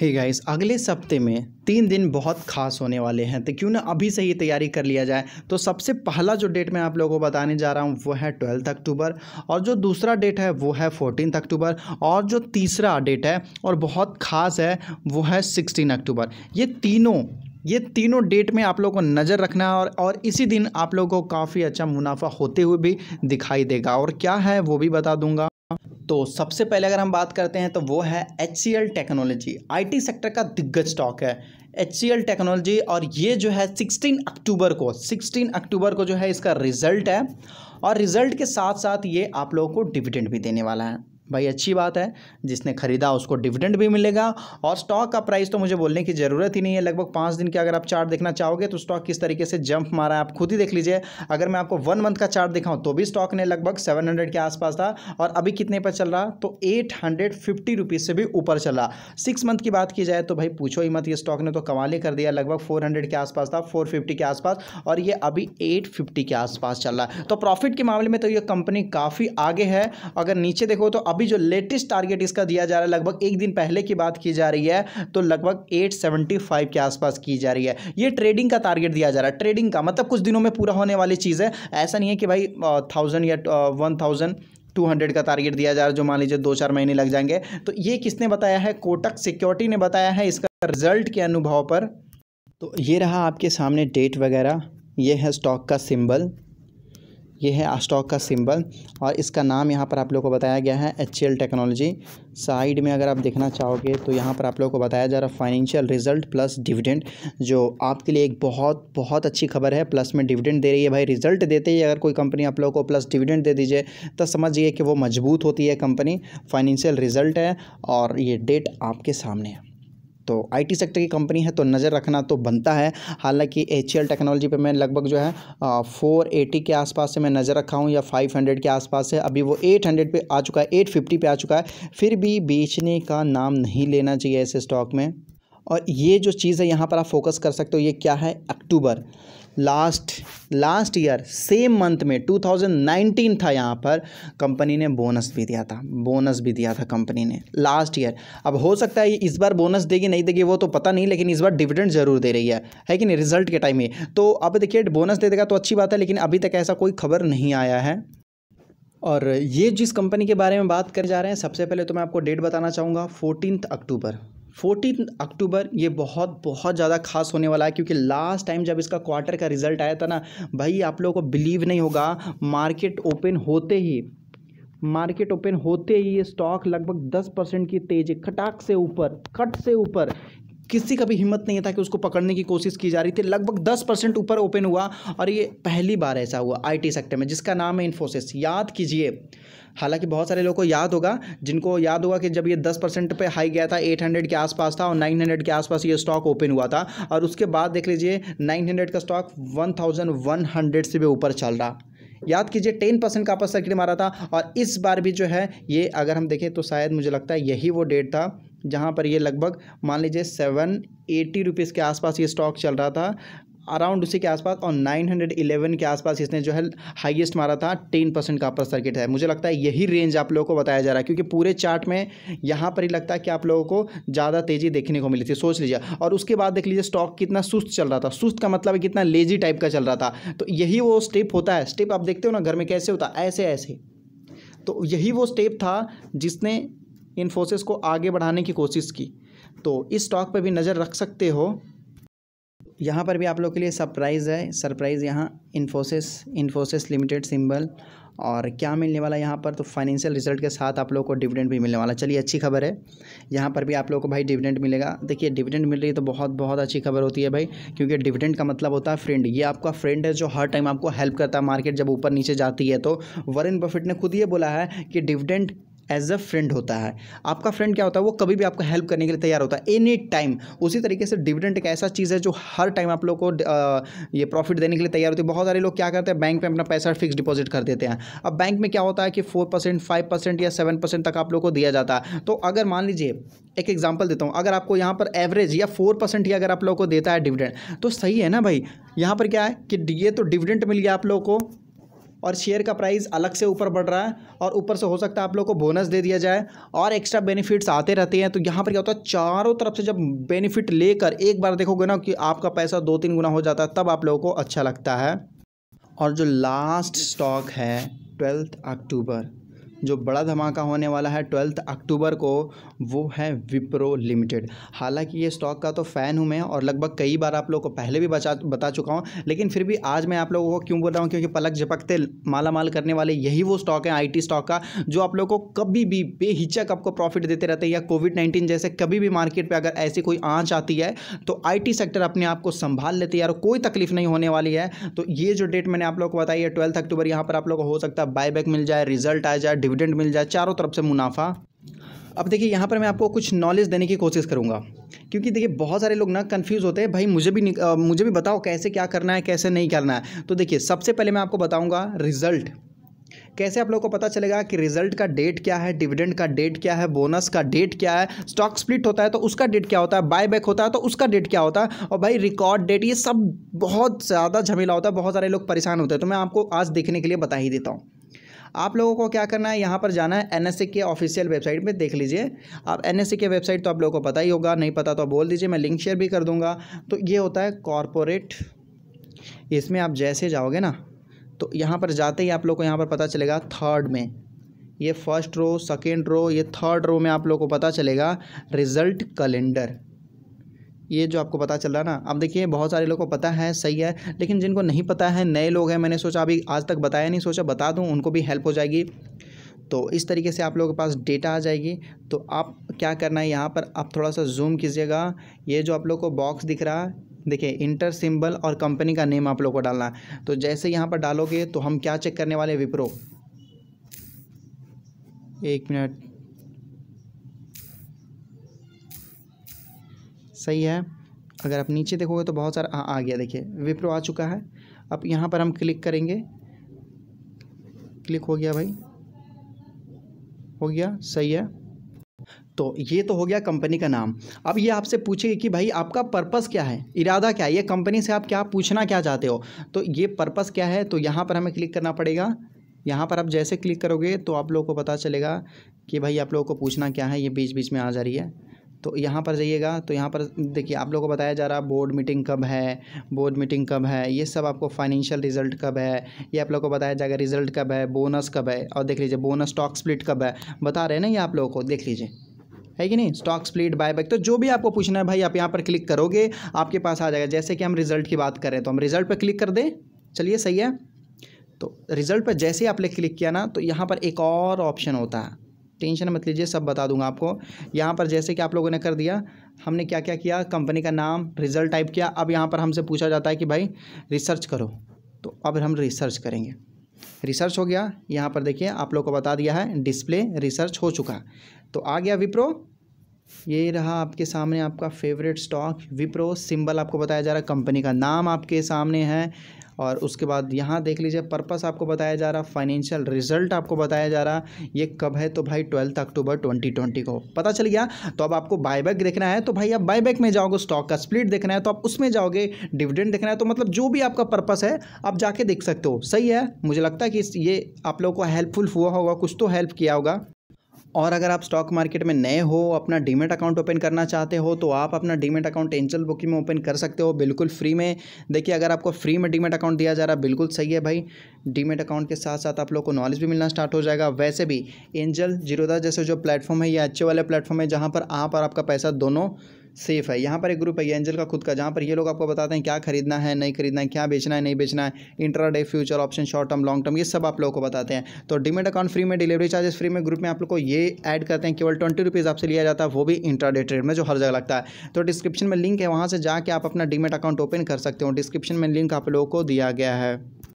हे hey guys अगले सप्ते में तीन दिन बहुत खास होने वाले हैं तो क्यों ना अभी से ही तैयारी कर लिया जाए तो सबसे पहला जो डेट मैं आप लोगों को बताने जा रहा हूँ वो है ट्वेल्थ अक्टूबर और जो दूसरा डेट है वो है फोर्टीन अक्टूबर और जो तीसरा डेट है और बहुत खास है वो है सिक्सटीन अक्टूबर ये तीनों ये तीनों डेट में आप लोगों को नज़र रखना है और और इसी दिन आप लोगों को काफ़ी अच्छा मुनाफा होते हुए भी दिखाई देगा और क्या है वो भी बता दूंगा तो सबसे पहले अगर हम बात करते हैं तो वो है H C L technology I T sector का दिग्गज स्टॉक है एच सी एल टेक्नोलॉजी और ये जो है 16 अक्टूबर को 16 अक्टूबर को जो है इसका रिजल्ट है और रिजल्ट के साथ साथ ये आप लोगों को डिविडेंड भी देने वाला है भाई अच्छी बात है जिसने ख़रीदा उसको डिविडेंड भी मिलेगा और स्टॉक का प्राइस तो मुझे बोलने की ज़रूरत ही नहीं है लगभग पाँच दिन के अगर आप चार्ट देखना चाहोगे तो स्टॉक किस तरीके से जंप मारा है आप खुद ही देख लीजिए अगर मैं आपको वन मंथ का चार्ट दिखाऊं तो भी स्टॉक ने लगभग सेवन हंड्रेड के आसपास था और अभी कितने पर चल रहा तो एट हंड्रेड फिफ्टी रुपीज़ से भी ऊपर चल रहा सिक्स मंथ की बात की जाए तो भाई पूछो ही मत ये स्टॉक ने तो कमाल ही कर दिया लगभग फोर हंड्रेड के आसपास था फोर फिफ्टी के आसपास और ये अभी एट फिफ्टी के आसपास चल रहा है तो प्रॉफिट के मामले में तो ये कंपनी काफ़ी आगे है अगर नीचे देखो तो अभी जो लेटेस्ट टारगेट इसका दिया जा रहा है लगभग एक दिन पहले की बात की जा रही है तो लगभग 875 के आसपास की जा रही है ये ट्रेडिंग का टारगेट दिया जा रहा है ट्रेडिंग का मतलब कुछ दिनों में पूरा होने वाली चीज़ है ऐसा नहीं है कि भाई थाउजेंड या वन थाउजेंड टू हंड्रेड का टारगेट दिया जा रहा है जो मान लीजिए दो चार महीने लग जाएंगे तो ये किसने बताया है कोटक सिक्योरिटी ने बताया है इसका रिजल्ट के अनुभव पर तो ये रहा आपके सामने डेट वगैरह ये है स्टॉक का सिंबल ये है स्टॉक का सिंबल और इसका नाम यहाँ पर आप लोग को बताया गया है एच टेक्नोलॉजी साइड में अगर आप देखना चाहोगे तो यहाँ पर आप लोग को बताया जा रहा है फाइनेंशियल रिजल्ट प्लस डिविडेंड जो आपके लिए एक बहुत बहुत अच्छी खबर है प्लस में डिविडेंड दे रही है भाई रिजल्ट देते ही अगर कोई कंपनी आप लोग को प्लस डिविडेंड दे दीजिए तो समझिए कि वो मजबूत होती है कंपनी फाइनेंशियल रिजल्ट है और ये डेट आपके सामने है तो आईटी सेक्टर की कंपनी है तो नज़र रखना तो बनता है हालांकि एच टेक्नोलॉजी पे मैं लगभग जो है फोर एटी के आसपास से मैं नज़र रखा हूँ या फाइव हंड्रेड के आसपास से अभी वो एट हंड्रेड पर आ चुका है एट फिफ्टी पे आ चुका है फिर भी बेचने का नाम नहीं लेना चाहिए ऐसे स्टॉक में और ये जो चीज़ है यहाँ पर आप फोकस कर सकते हो ये क्या है October last last year same month में 2019 था यहाँ पर कंपनी ने बोनस भी दिया था बोनस भी दिया था कंपनी ने लास्ट ईयर अब हो सकता है इस बार बोनस देगी नहीं देगी वो तो पता नहीं लेकिन इस बार डिविडेंड जरूर दे रही है है कि नहीं रिजल्ट के टाइम में तो अब देखिए बोनस दे देगा तो अच्छी बात है लेकिन अभी तक ऐसा कोई खबर नहीं आया है और ये जिस कंपनी के बारे में बात कर जा रहे हैं सबसे पहले तो मैं आपको डेट बताना चाहूँगा फोर्टीन अक्टूबर फोर्टीन अक्टूबर ये बहुत बहुत ज़्यादा खास होने वाला है क्योंकि लास्ट टाइम जब इसका क्वार्टर का रिजल्ट आया था ना भाई आप लोगों को बिलीव नहीं होगा मार्केट ओपन होते ही मार्केट ओपन होते ही ये स्टॉक लगभग दस परसेंट की तेज़ी खटाक से ऊपर खट से ऊपर किसी का भी हिम्मत नहीं था कि उसको पकड़ने की कोशिश की जा रही थी लगभग दस परसेंट ऊपर ओपन हुआ और ये पहली बार ऐसा हुआ आईटी सेक्टर में जिसका नाम है इन्फोसिस याद कीजिए हालांकि बहुत सारे लोगों को याद होगा जिनको याद होगा कि जब ये दस परसेंट पर हाई गया था एट हंड्रेड के आसपास था और नाइन हंड्रेड के आसपास ये स्टॉक ओपन हुआ था और उसके बाद देख लीजिए नाइन हंड्रेड का stock one thousand one hundred से भी ऊपर चल रहा याद कीजिए टेन परसेंट का आपस सर्किट मारा था और इस बार भी जो है ये अगर हम देखें तो शायद मुझे लगता है यही वो डेट था जहाँ पर ये लगभग मान लीजिए सेवन एटी रुपीज़ के आसपास ये स्टॉक चल रहा था अराउंड उसी के आसपास और 911 के आसपास इसने जो है हाईएस्ट मारा था 10 परसेंट का अपर सर्किट है मुझे लगता है यही रेंज आप लोगों को बताया जा रहा है क्योंकि पूरे चार्ट में यहाँ पर ही लगता है कि आप लोगों को ज़्यादा तेज़ी देखने को मिली थी सोच लीजिए और उसके बाद देख लीजिए स्टॉक कितना सुस्त चल रहा था सुस्त का मतलब कितना लेजी टाइप का चल रहा था तो यही वो स्टेप होता है स्टेप आप देखते हो ना घर में कैसे होता है ऐसे ऐसे तो यही वो स्टेप था जिसने इन्फोसिस को आगे बढ़ाने की कोशिश की तो इस स्टॉक पर भी नज़र रख सकते हो यहाँ पर भी आप लोग के लिए सरप्राइज़ है सरप्राइज़ यहाँ इन्फोसिस इन्फोसिस लिमिटेड सिंबल और क्या मिलने वाला यहाँ पर तो फाइनेंशियल रिजल्ट के साथ आप लोगों को डिविडेंड भी मिलने वाला चलिए अच्छी खबर है यहाँ पर भी आप लोगों को भाई डिविडेंड मिलेगा देखिए डिविडेंड मिल रही है तो बहुत बहुत अच्छी खबर होती है भाई क्योंकि डिविडेंड का मतलब होता है फ्रेंड ये आपका फ्रेंड है जो हर टाइम आपको हेल्प करता है मार्केट जब ऊपर नीचे जाती है तो वर बफेट ने खुद ये बोला है कि डिविडेंड एज अ फ्रेंड होता है आपका फ्रेंड क्या होता है वो कभी भी आपको हेल्प करने के लिए तैयार होता है एनी टाइम उसी तरीके से डिविडेंट एक ऐसा चीज़ है जो हर टाइम आप लोग को ये प्रॉफिट देने के लिए तैयार होती है बहुत सारे लोग क्या करते हैं बैंक में अपना पैसा फिक्स डिपॉजिट कर देते हैं अब बैंक में क्या होता है कि फोर परसेंट फाइव परसेंट या सेवन परसेंट तक आप लोग को दिया जाता है तो अगर मान लीजिए एक एग्जाम्पल देता हूँ अगर आपको यहाँ पर एवरेज या फोर परसेंट ही अगर आप लोग को देता है डिविडेंड तो सही है ना भाई यहाँ पर क्या है कि ये तो डिविडेंट मिल गया आप लोग को और शेयर का प्राइस अलग से ऊपर बढ़ रहा है और ऊपर से हो सकता है आप लोग को बोनस दे दिया जाए और एक्स्ट्रा बेनिफिट्स आते रहते हैं तो यहाँ पर क्या होता है चारों तरफ से जब बेनिफिट लेकर एक बार देखोगे ना कि आपका पैसा दो तीन गुना हो जाता है तब आप लोगों को अच्छा लगता है और जो लास्ट स्टॉक है ट्वेल्थ अक्टूबर जो बड़ा धमाका होने वाला है ट्वेल्थ अक्टूबर को वो है विप्रो लिमिटेड हालांकि ये स्टॉक का तो फ़ैन हूँ मैं और लगभग कई बार आप लोगों को पहले भी बचा बता चुका हूँ लेकिन फिर भी आज मैं आप लोगों को क्यों बोल रहा हूँ क्योंकि पलक झपकते माला माल करने वाले यही वो स्टॉक है आई स्टॉक का जो आप लोग को कभी भी बेहिचक आपको प्रॉफिट देते रहते हैं या कोविड नाइन्टीन जैसे कभी भी मार्केट पर अगर ऐसी कोई आँच आती है तो आई सेक्टर अपने आप को संभाल लेते है यार कोई तकलीफ नहीं होने वाली है तो ये जो डेट मैंने आप लोग को बताई है ट्वेल्थ अक्टूबर यहाँ पर आप लोग को हो सकता है बाय मिल जाए रिजल्ट आ जाए डिविडेंड मिल जाए चारों तरफ से मुनाफा अब देखिए यहाँ पर मैं आपको कुछ नॉलेज देने की कोशिश करूँगा क्योंकि देखिए बहुत सारे लोग ना कंफ्यूज होते हैं भाई मुझे भी आ, मुझे भी बताओ कैसे क्या करना है कैसे नहीं करना है तो देखिए सबसे पहले मैं आपको बताऊँगा रिजल्ट कैसे आप लोगों को पता चलेगा कि रिजल्ट का डेट क्या है डिविडेंड का डेट क्या है बोनस का डेट क्या है स्टॉक स्प्लिट होता है तो उसका डेट क्या होता है बाय बैक होता है तो उसका डेट क्या होता है और भाई रिकॉर्ड डेट ये सब बहुत ज़्यादा झमेला होता है बहुत सारे लोग परेशान होते हैं तो मैं आपको आज देखने के लिए बता ही देता हूँ आप लोगों को क्या करना है यहाँ पर जाना है एन के ऑफिशियल वेबसाइट पर देख लीजिए आप एन के वेबसाइट तो आप लोगों को पता ही होगा नहीं पता तो बोल दीजिए मैं लिंक शेयर भी कर दूँगा तो ये होता है कॉरपोरेट इसमें आप जैसे जाओगे ना तो यहाँ पर जाते ही आप लोग को यहाँ पर पता चलेगा थर्ड में ये फर्स्ट रो सेकेंड रो ये थर्ड रो में आप लोग को पता चलेगा रिज़ल्ट कैलेंडर ये जो आपको पता चल रहा है ना अब देखिए बहुत सारे लोगों को पता है सही है लेकिन जिनको नहीं पता है नए लोग हैं मैंने सोचा अभी आज तक बताया नहीं सोचा बता दूँ उनको भी हेल्प हो जाएगी तो इस तरीके से आप लोगों के पास डेटा आ जाएगी तो आप क्या करना है यहाँ पर आप थोड़ा सा जूम कीजिएगा ये जो आप लोग को बॉक्स दिख रहा है देखिए इंटर सिंबल और कंपनी का नेम आप लोग को डालना है तो जैसे यहाँ पर डालोगे तो हम क्या चेक करने वाले विप्रो एक मिनट सही है अगर आप नीचे देखोगे तो बहुत सारा आ, हाँ, आ गया देखिए विप्रो आ चुका है अब यहाँ पर हम क्लिक करेंगे क्लिक हो गया भाई हो गया सही है तो ये तो हो गया कंपनी का नाम अब ये आपसे पूछेगी कि भाई आपका पर्पस क्या है इरादा क्या है ये कंपनी से आप क्या पूछना क्या चाहते हो तो ये पर्पस क्या है तो यहाँ पर हमें क्लिक करना पड़ेगा यहाँ पर आप जैसे क्लिक करोगे तो आप लोगों को पता चलेगा कि भाई आप लोगों को पूछना क्या है ये बीच बीच में आ जा रही है तो यहाँ पर जाइएगा तो यहाँ पर देखिए आप लोगों को बताया जा रहा है बोर्ड मीटिंग कब है बोर्ड मीटिंग कब है ये सब आपको फाइनेंशियल रिजल्ट कब है ये आप लोगों को बताया जाएगा रिजल्ट कब है बोनस कब है और देख लीजिए बोनस स्टॉक स्प्लिट कब है बता रहे हैं ना ये आप लोगों को देख लीजिए है कि नहीं स्टॉक स्प्लिट बाय बैक तो जो भी आपको पूछना है भाई आप यहाँ पर क्लिक करोगे आपके पास आ जाएगा जैसे कि हम रिजल्ट की बात करें तो हम रिजल्ट पर क्लिक कर दें चलिए सही है तो रिजल्ट पर जैसे आपने क्लिक किया ना तो यहाँ पर एक और ऑप्शन होता है टेंशन मत लीजिए सब बता दूंगा आपको यहाँ पर जैसे कि आप लोगों ने कर दिया हमने क्या क्या किया कंपनी का नाम रिज़ल्ट टाइप किया अब यहाँ पर हमसे पूछा जाता है कि भाई रिसर्च करो तो अब हम रिसर्च करेंगे रिसर्च हो गया यहाँ पर देखिए आप लोग को बता दिया है डिस्प्ले रिसर्च हो चुका तो आ गया विप्रो ये रहा आपके सामने आपका फेवरेट स्टॉक विप्रो सिंबल आपको बताया जा रहा है कंपनी का नाम आपके सामने है और उसके बाद यहाँ देख लीजिए पर्पस आपको बताया जा रहा फाइनेंशियल रिजल्ट आपको बताया जा रहा ये कब है तो भाई ट्वेल्थ अक्टूबर ट्वेंटी ट्वेंटी को पता चल गया तो अब आपको बायबैक देखना है तो भाई आप बायबैक में जाओगे स्टॉक का स्प्लिट देखना है तो आप उसमें जाओगे डिविडेंड देखना है तो मतलब जो भी आपका पर्पस है आप जाके देख सकते हो सही है मुझे लगता है कि ये आप लोगों को हेल्पफुल हुआ होगा कुछ तो हेल्प किया होगा और अगर आप स्टॉक मार्केट में नए हो अपना डीमेट अकाउंट ओपन करना चाहते हो तो आप अपना डीमेट अकाउंट एंजल बुकिंग में ओपन कर सकते हो बिल्कुल फ्री में देखिए अगर आपको फ्री में डीमेट अकाउंट दिया जा रहा है बिल्कुल सही है भाई डीमेट अकाउंट के साथ साथ आप लोग को नॉलेज भी मिलना स्टार्ट हो जाएगा वैसे भी एंजल जीरोदा जैसे जो प्लेटफॉर्म है ये अच्छे वाले प्लेटफॉर्म है जहाँ पर आप और आपका पैसा दोनों सेफ़ है यहाँ पर एक ग्रुप है एंजल का खुद का जहाँ पर ये लोग आपको बताते हैं क्या खरीदना है नहीं खरीदना है क्या बेचना है नहीं बेचना है day future option short term long term ये सब आप लोगों को बताते हैं तो डिमेट अकाउंट फ्री में डिलीवरी चार्जेस फ्री में ग्रुप में आप लोग को ये ऐड करते हैं केवल ट्वेंटी रुपीज़ आपसे लिया जाता है वो भी डे ट्रेड में जो हर जगह लगता है तो डिस्क्रिप्शन में लिंक है वहाँ से जाके आप अपना डिमेट अकाउंट ओपन कर सकते हो डिस्क्रिप्शन में लिंक आप लोगों को दिया गया है